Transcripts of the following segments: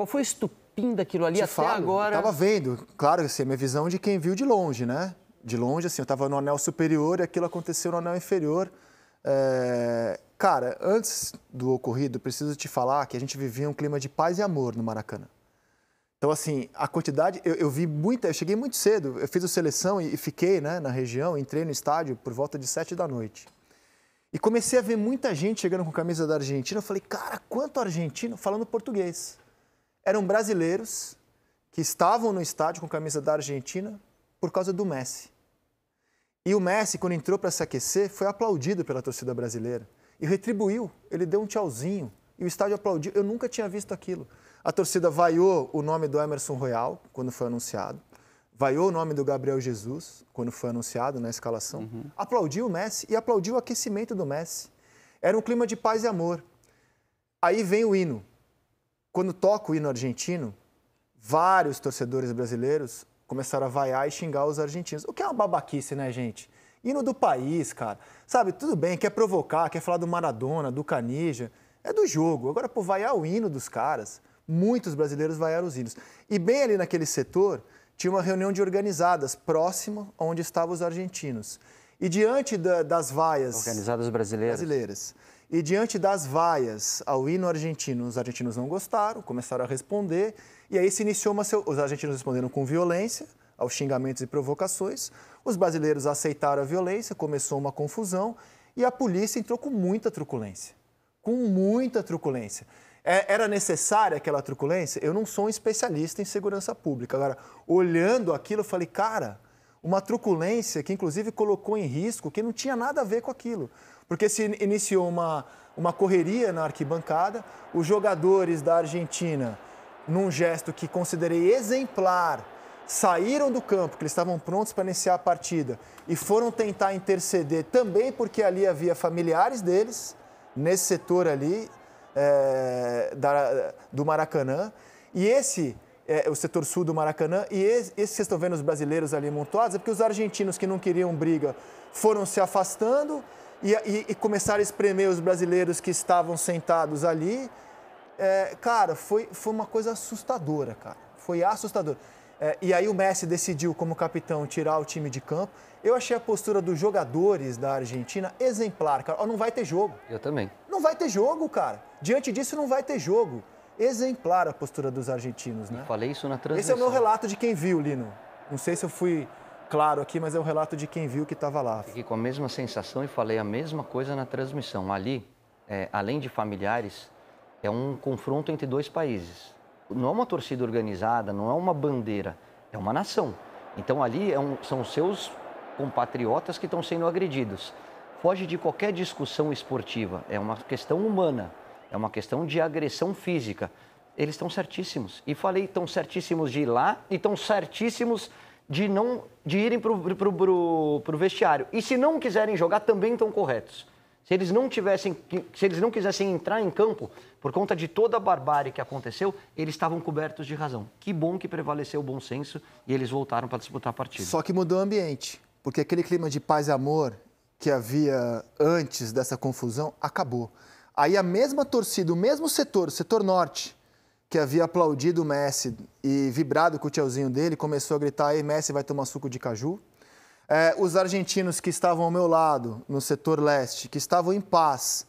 Qual foi o estupim daquilo ali Te até falo, agora? Eu tava vendo, claro, assim, minha visão de quem viu de longe, né? De longe, assim, eu estava no anel superior e aquilo aconteceu no anel inferior. É... Cara, antes do ocorrido, preciso te falar que a gente vivia um clima de paz e amor no Maracanã. Então, assim, a quantidade, eu, eu vi muita, eu cheguei muito cedo, eu fiz a seleção e, e fiquei né, na região, entrei no estádio por volta de sete da noite. E comecei a ver muita gente chegando com camisa da Argentina. Eu falei, cara, quanto argentino falando português eram brasileiros que estavam no estádio com a camisa da Argentina por causa do Messi. E o Messi, quando entrou para se aquecer, foi aplaudido pela torcida brasileira. E retribuiu, ele deu um tchauzinho. E o estádio aplaudiu. Eu nunca tinha visto aquilo. A torcida vaiou o nome do Emerson Royal, quando foi anunciado. Vaiou o nome do Gabriel Jesus, quando foi anunciado na escalação. Uhum. Aplaudiu o Messi e aplaudiu o aquecimento do Messi. Era um clima de paz e amor. Aí vem o hino. Quando toca o hino argentino, vários torcedores brasileiros começaram a vaiar e xingar os argentinos. O que é uma babaquice, né, gente? Hino do país, cara. Sabe, tudo bem, quer provocar, quer falar do Maradona, do Canija. É do jogo. Agora, por vaiar o hino dos caras, muitos brasileiros vaiaram os hinos. E bem ali naquele setor, tinha uma reunião de organizadas próximo onde estavam os argentinos. E diante da, das vaias. Organizadas brasileiras. Brasileiras. E diante das vaias ao hino argentino, os argentinos não gostaram, começaram a responder. E aí se iniciou uma. Os argentinos responderam com violência, aos xingamentos e provocações. Os brasileiros aceitaram a violência, começou uma confusão. E a polícia entrou com muita truculência. Com muita truculência. É, era necessária aquela truculência? Eu não sou um especialista em segurança pública. Agora, olhando aquilo, eu falei, cara uma truculência que, inclusive, colocou em risco que não tinha nada a ver com aquilo. Porque se iniciou uma, uma correria na arquibancada, os jogadores da Argentina, num gesto que considerei exemplar, saíram do campo, que eles estavam prontos para iniciar a partida, e foram tentar interceder também porque ali havia familiares deles, nesse setor ali é, da, do Maracanã. E esse é, o setor sul do Maracanã. E esse, que vocês estão vendo os brasileiros ali montados é porque os argentinos que não queriam briga foram se afastando e, e, e começaram a espremer os brasileiros que estavam sentados ali. É, cara, foi, foi uma coisa assustadora, cara. Foi assustadora. É, e aí o Messi decidiu, como capitão, tirar o time de campo. Eu achei a postura dos jogadores da Argentina exemplar, cara. Não vai ter jogo. Eu também. Não vai ter jogo, cara. Diante disso, não vai ter jogo exemplar a postura dos argentinos, né? Eu falei isso na transmissão. Esse é o meu relato de quem viu, Lino. Não sei se eu fui claro aqui, mas é o relato de quem viu que estava lá. Fiquei com a mesma sensação e falei a mesma coisa na transmissão. Ali, é, além de familiares, é um confronto entre dois países. Não é uma torcida organizada, não é uma bandeira, é uma nação. Então ali é um, são seus compatriotas que estão sendo agredidos. Foge de qualquer discussão esportiva, é uma questão humana é uma questão de agressão física. Eles estão certíssimos. E falei, estão certíssimos de ir lá e estão certíssimos de não de irem para o vestiário. E se não quiserem jogar, também estão corretos. Se eles não tivessem, se eles não quisessem entrar em campo por conta de toda a barbárie que aconteceu, eles estavam cobertos de razão. Que bom que prevaleceu o bom senso e eles voltaram para disputar a partida. Só que mudou o ambiente, porque aquele clima de paz e amor que havia antes dessa confusão acabou. Aí a mesma torcida, o mesmo setor, o setor norte, que havia aplaudido o Messi e vibrado com o tchauzinho dele, começou a gritar: Ei, Messi vai tomar suco de caju. É, os argentinos que estavam ao meu lado, no setor leste, que estavam em paz.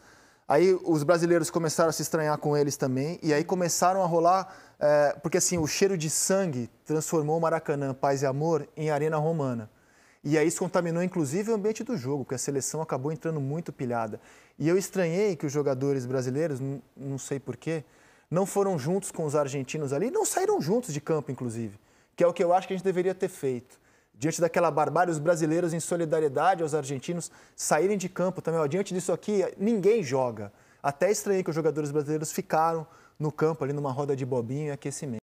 Aí os brasileiros começaram a se estranhar com eles também, e aí começaram a rolar, é, porque assim, o cheiro de sangue transformou o Maracanã, paz e amor, em arena romana. E aí isso contaminou inclusive o ambiente do jogo, porque a seleção acabou entrando muito pilhada. E eu estranhei que os jogadores brasileiros, não sei porquê, não foram juntos com os argentinos ali, não saíram juntos de campo, inclusive, que é o que eu acho que a gente deveria ter feito. Diante daquela barbárie, os brasileiros, em solidariedade aos argentinos, saírem de campo também. Ó, diante disso aqui, ninguém joga. Até estranhei que os jogadores brasileiros ficaram no campo ali numa roda de bobinho e aquecimento.